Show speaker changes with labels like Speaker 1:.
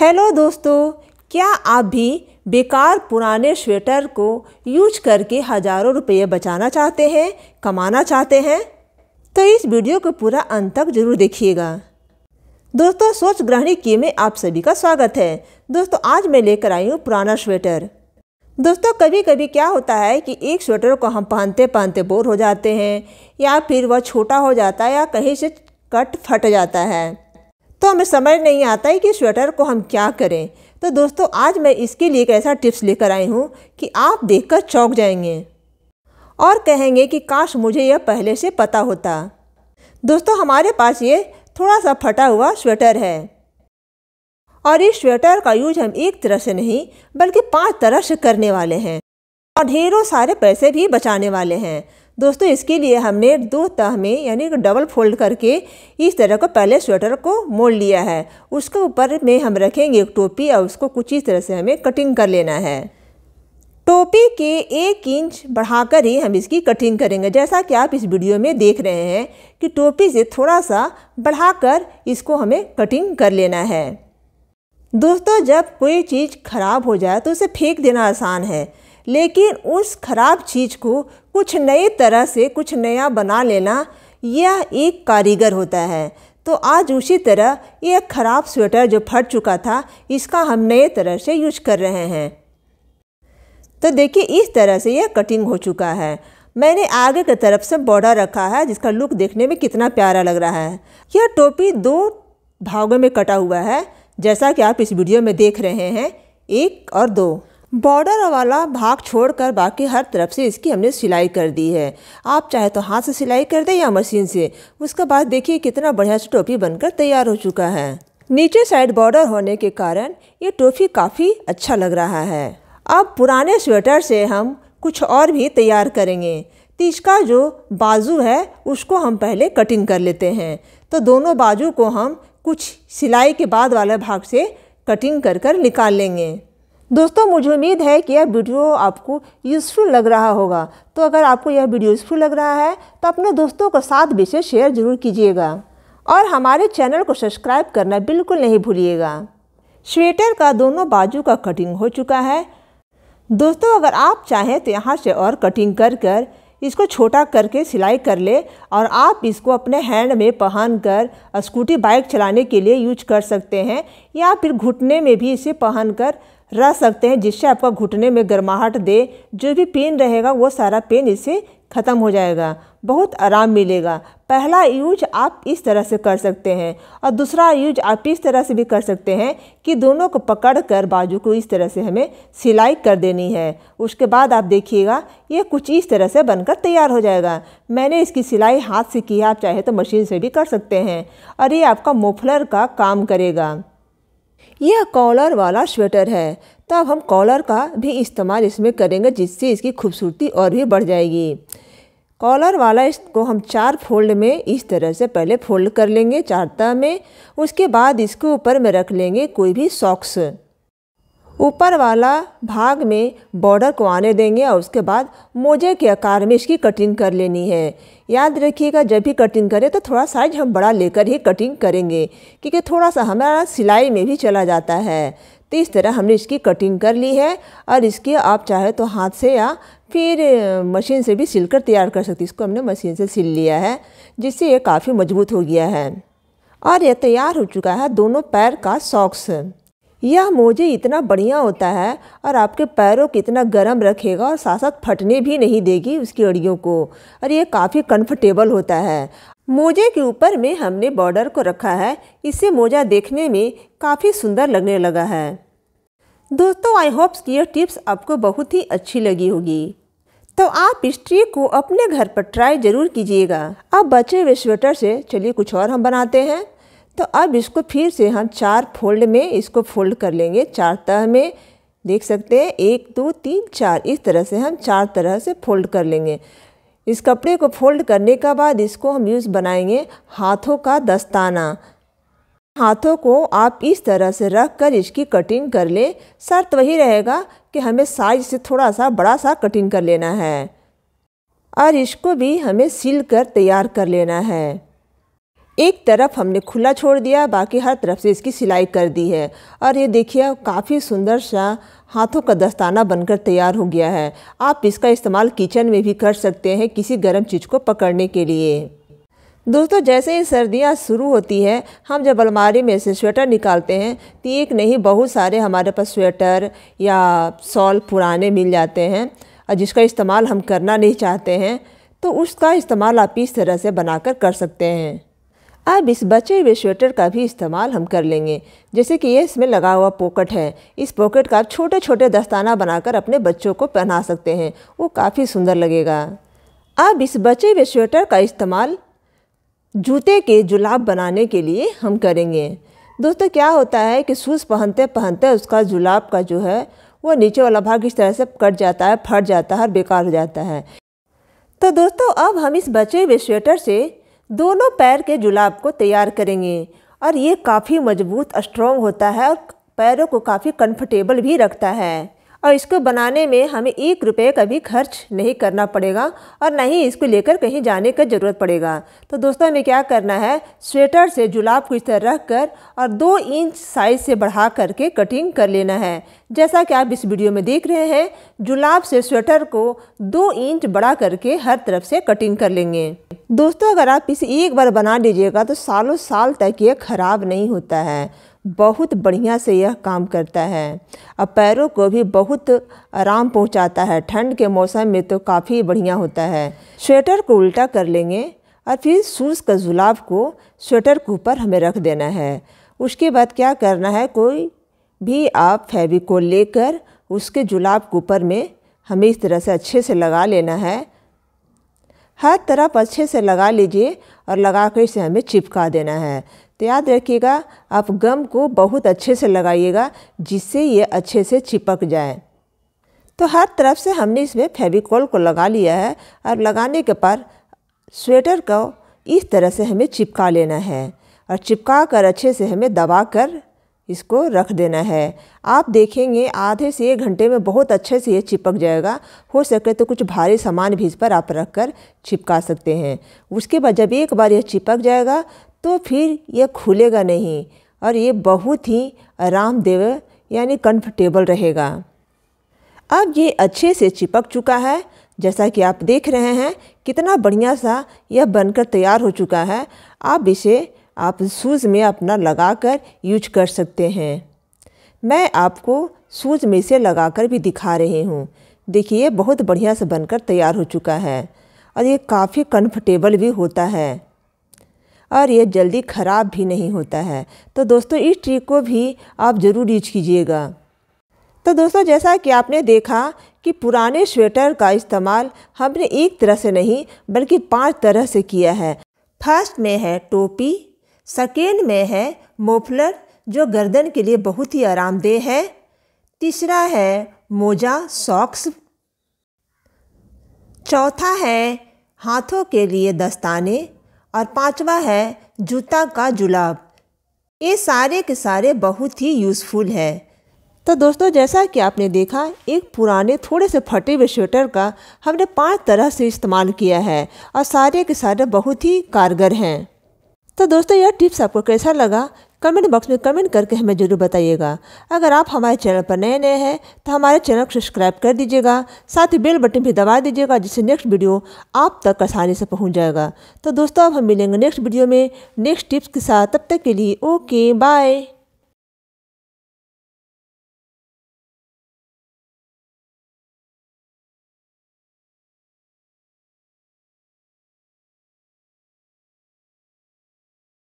Speaker 1: hello दोस्तों क्या आप भी बेकार पुराने स्वेटर को यूज करके हज़ारों रुपये बचाना चाहते हैं कमाना चाहते हैं तो इस वीडियो को पूरा अंत तक जरूर देखिएगा दोस्तों सोच ग्रहणी की में आप सभी का स्वागत है दोस्तों आज मैं लेकर आई हूँ पुराना स्वेटर दोस्तों कभी कभी क्या होता है कि एक स्वेटर को हम पहनते पहनते बोर हो जाते हैं या फिर वह छोटा हो जाता है या कहीं से कट फट जाता है तो हमें समझ नहीं आता है कि स्वेटर को हम क्या करें तो दोस्तों आज मैं इसके लिए एक ऐसा टिप्स लेकर आई हूँ कि आप देखकर चौंक जाएंगे और कहेंगे कि काश मुझे यह पहले से पता होता दोस्तों हमारे पास ये थोड़ा सा फटा हुआ स्वेटर है और इस स्वेटर का यूज हम एक तरह से नहीं बल्कि पांच तरह से करने वाले हैं और ढेरों सारे पैसे भी बचाने वाले हैं दोस्तों इसके लिए हमने दो तह में यानी डबल फोल्ड करके इस तरह का पहले स्वेटर को मोड़ लिया है उसके ऊपर में हम रखेंगे एक टोपी और उसको कुछ इस तरह से हमें कटिंग कर लेना है टोपी के एक इंच बढ़ाकर ही हम इसकी कटिंग करेंगे जैसा कि आप इस वीडियो में देख रहे हैं कि टोपी से थोड़ा सा बढ़ाकर इसको हमें कटिंग कर लेना है दोस्तों जब कोई चीज़ खराब हो जाए तो उसे फेंक देना आसान है लेकिन उस खराब चीज़ को कुछ नए तरह से कुछ नया बना लेना यह एक कारीगर होता है तो आज उसी तरह यह ख़राब स्वेटर जो फट चुका था इसका हम नए तरह से यूज कर रहे हैं तो देखिए इस तरह से यह कटिंग हो चुका है मैंने आगे की तरफ से बॉर्डर रखा है जिसका लुक देखने में कितना प्यारा लग रहा है यह टोपी दो भागों में कटा हुआ है जैसा कि आप इस वीडियो में देख रहे हैं एक और दो बॉर्डर वाला भाग छोड़कर बाकी हर तरफ से इसकी हमने सिलाई कर दी है आप चाहे तो हाथ से सिलाई कर दें या मशीन से उसके बाद देखिए कितना बढ़िया से टोपी बनकर तैयार हो चुका है नीचे साइड बॉर्डर होने के कारण ये टोपी काफ़ी अच्छा लग रहा है अब पुराने स्वेटर से हम कुछ और भी तैयार करेंगे तो जो बाजू है उसको हम पहले कटिंग कर लेते हैं तो दोनों बाजू को हम कुछ सिलाई के बाद वाले भाग से कटिंग कर कर निकाल लेंगे दोस्तों मुझे उम्मीद है कि यह वीडियो आपको यूज़फुल लग रहा होगा तो अगर आपको यह वीडियो यूज़फुल लग रहा है तो अपने दोस्तों के साथ भी इसे शेयर ज़रूर कीजिएगा और हमारे चैनल को सब्सक्राइब करना बिल्कुल नहीं भूलिएगा स्वेटर का दोनों बाजू का कटिंग हो चुका है दोस्तों अगर आप चाहें तो यहाँ से और कटिंग कर कर इसको छोटा करके सिलाई कर ले और आप इसको अपने हैंड में पहन कर स्कूटी बाइक चलाने के लिए यूज कर सकते हैं या फिर घुटने में भी इसे पहन कर रह सकते हैं जिससे आपका घुटने में गर्माहट दे जो भी पेन रहेगा वो सारा पेन इससे ख़त्म हो जाएगा बहुत आराम मिलेगा पहला यूज आप इस तरह से कर सकते हैं और दूसरा यूज आप इस तरह से भी कर सकते हैं कि दोनों को पकड़ कर बाजू को इस तरह से हमें सिलाई कर देनी है उसके बाद आप देखिएगा ये कुछ इस तरह से बनकर तैयार हो जाएगा मैंने इसकी सिलाई हाथ से की है आप चाहे तो मशीन से भी कर सकते हैं और ये आपका मोफलर का काम करेगा यह कॉलर वाला स्वेटर है तब हम कॉलर का भी इस्तेमाल इसमें करेंगे जिससे इसकी खूबसूरती और भी बढ़ जाएगी कॉलर वाला इसको हम चार फोल्ड में इस तरह से पहले फोल्ड कर लेंगे चारता में उसके बाद इसको ऊपर में रख लेंगे कोई भी सॉक्स ऊपर वाला भाग में बॉर्डर को आने देंगे और उसके बाद मोजे के आकार में इसकी कटिंग कर लेनी है याद रखिएगा जब भी कटिंग करें तो थोड़ा साइज हम बड़ा लेकर ही कटिंग करेंगे क्योंकि थोड़ा सा हमारा सिलाई में भी चला जाता है तो इस तरह हमने इसकी कटिंग कर ली है और इसकी आप चाहे तो हाथ से या फिर मशीन से भी सिलकर तैयार कर सकते इसको हमने मशीन से सिल लिया है जिससे ये काफ़ी मजबूत हो गया है और यह तैयार हो चुका है दोनों पैर का सॉक्स यह मोजे इतना बढ़िया होता है और आपके पैरों को इतना गर्म रखेगा और साथ साथ फटने भी नहीं देगी उसकी अड़ियों को और यह काफ़ी कंफर्टेबल होता है मोजे के ऊपर में हमने बॉर्डर को रखा है इससे मोजा देखने में काफ़ी सुंदर लगने लगा है दोस्तों आई होप्स कि यह टिप्स आपको बहुत ही अच्छी लगी होगी तो आप इस ट्रिक को अपने घर पर ट्राई ज़रूर कीजिएगा अब बचे हुए स्वेटर से चलिए कुछ और हम बनाते हैं तो अब इसको फिर से हम चार फोल्ड में इसको फोल्ड कर लेंगे चार तह में देख सकते हैं एक दो तीन चार इस तरह से हम चार तरह से फोल्ड कर लेंगे इस कपड़े को फोल्ड करने का बाद इसको हम यूज़ बनाएंगे हाथों का दस्ताना हाथों को आप इस तरह से रख कर इसकी कटिंग कर लें शर्त वही रहेगा कि हमें साइज से थोड़ा सा बड़ा सा कटिंग कर लेना है और इसको भी हमें सिल कर तैयार कर लेना है एक तरफ हमने खुला छोड़ दिया बाकी हर तरफ से इसकी सिलाई कर दी है और ये देखिए काफ़ी सुंदर सा हाथों का दस्ताना बनकर तैयार हो गया है आप इसका इस्तेमाल किचन में भी कर सकते हैं किसी गर्म चीज़ को पकड़ने के लिए दोस्तों जैसे ही सर्दियाँ शुरू होती है हम जब अलमारी में से स्वेटर निकालते हैं तो एक नहीं बहुत सारे हमारे पास स्वेटर या सॉल पुराने मिल जाते हैं और जिसका इस्तेमाल हम करना नहीं चाहते हैं तो उसका इस्तेमाल आप इस तरह से बनाकर कर सकते हैं अब इस बचे हुए स्वेटर का भी इस्तेमाल हम कर लेंगे जैसे कि ये इसमें लगा हुआ पॉकेट है इस पॉकेट का आप छोटे छोटे दस्ताना बनाकर अपने बच्चों को पहना सकते हैं वो काफ़ी सुंदर लगेगा अब इस बचे हुए स्वेटर का इस्तेमाल जूते के जुलाब बनाने के लिए हम करेंगे दोस्तों क्या होता है कि शूज़ पहनते पहनते उसका जुलाब का जो है वो नीचे वाला भाग इस तरह से कट जाता है फट जाता है और बेकार हो जाता है तो दोस्तों अब हम इस बचे हुए स्वेटर से दोनों पैर के जुलाब को तैयार करेंगे और ये काफ़ी मजबूत स्ट्रॉन्ग होता है और पैरों को काफ़ी कंफर्टेबल भी रखता है और इसको बनाने में हमें एक रुपये का भी खर्च नहीं करना पड़ेगा और ना ही इसको लेकर कहीं जाने का ज़रूरत पड़ेगा तो दोस्तों हमें क्या करना है स्वेटर से जुलाब को इस तरह रख कर और दो इंच साइज से बढ़ा करके कटिंग कर लेना है जैसा कि आप इस वीडियो में देख रहे हैं जुलाब से स्वेटर को दो इंच बढ़ा करके हर तरफ से कटिंग कर लेंगे दोस्तों अगर आप इसे एक बार बना लीजिएगा तो सालों साल तक ये ख़राब नहीं होता है बहुत बढ़िया से यह काम करता है और पैरों को भी बहुत आराम पहुंचाता है ठंड के मौसम में तो काफ़ी बढ़िया होता है स्वेटर को उल्टा कर लेंगे और फिर सूज का जुलाब को स्वेटर के ऊपर हमें रख देना है उसके बाद क्या करना है कोई भी आप फेविकोल को लेकर उसके जुलाब के ऊपर में हमें इस तरह से अच्छे से लगा लेना है हर तरफ अच्छे से लगा लीजिए और लगा कर इसे हमें चिपका देना है तो याद रखिएगा आप गम को बहुत अच्छे से लगाइएगा जिससे ये अच्छे से चिपक जाए तो हर तरफ से हमने इसमें फेविकोल को लगा लिया है और लगाने के पर स्वेटर को इस तरह से हमें चिपका लेना है और चिपका कर अच्छे से हमें दबा कर इसको रख देना है आप देखेंगे आधे से एक घंटे में बहुत अच्छे से ये चिपक जाएगा हो सके तो कुछ भारी सामान भी इस पर आप रख कर चिपका सकते हैं उसके बाद जब एक बार यह चिपक जाएगा तो फिर यह खुलेगा नहीं और ये बहुत ही आरामदेह यानी कंफर्टेबल रहेगा अब ये अच्छे से चिपक चुका है जैसा कि आप देख रहे हैं कितना बढ़िया सा यह बनकर तैयार हो चुका है आप इसे आप सूज में अपना लगाकर यूज कर सकते हैं मैं आपको सूज में से लगाकर भी दिखा रही हूँ देखिए बहुत बढ़िया से बनकर तैयार हो चुका है और ये काफ़ी कंफर्टेबल भी होता है और ये जल्दी ख़राब भी नहीं होता है तो दोस्तों इस ट्रिक को भी आप ज़रूर यूज कीजिएगा तो दोस्तों जैसा कि आपने देखा कि पुराने स्वेटर का इस्तेमाल हमने एक तरह से नहीं बल्कि पांच तरह से किया है फर्स्ट में है टोपी सेकेंड में है मोफलर जो गर्दन के लिए बहुत ही आरामदेह है तीसरा है मोजा सॉक्स चौथा है हाथों के लिए दस्ताने और पांचवा है जूता का जुलाब ये सारे के सारे बहुत ही यूज़फुल है तो दोस्तों जैसा कि आपने देखा एक पुराने थोड़े से फटे हुए स्वेटर का हमने पांच तरह से इस्तेमाल किया है और सारे के सारे बहुत ही कारगर हैं तो दोस्तों यह टिप्स आपको कैसा लगा कमेंट बॉक्स में कमेंट करके हमें ज़रूर बताइएगा अगर आप हमारे चैनल पर नए नए हैं तो हमारे चैनल को सब्सक्राइब कर दीजिएगा साथ ही बेल बटन भी दबा दीजिएगा जिससे नेक्स्ट वीडियो आप तक आसानी से पहुंच जाएगा तो दोस्तों अब हम मिलेंगे नेक्स्ट वीडियो में नेक्स्ट टिप्स के साथ तब तक के लिए ओके बाय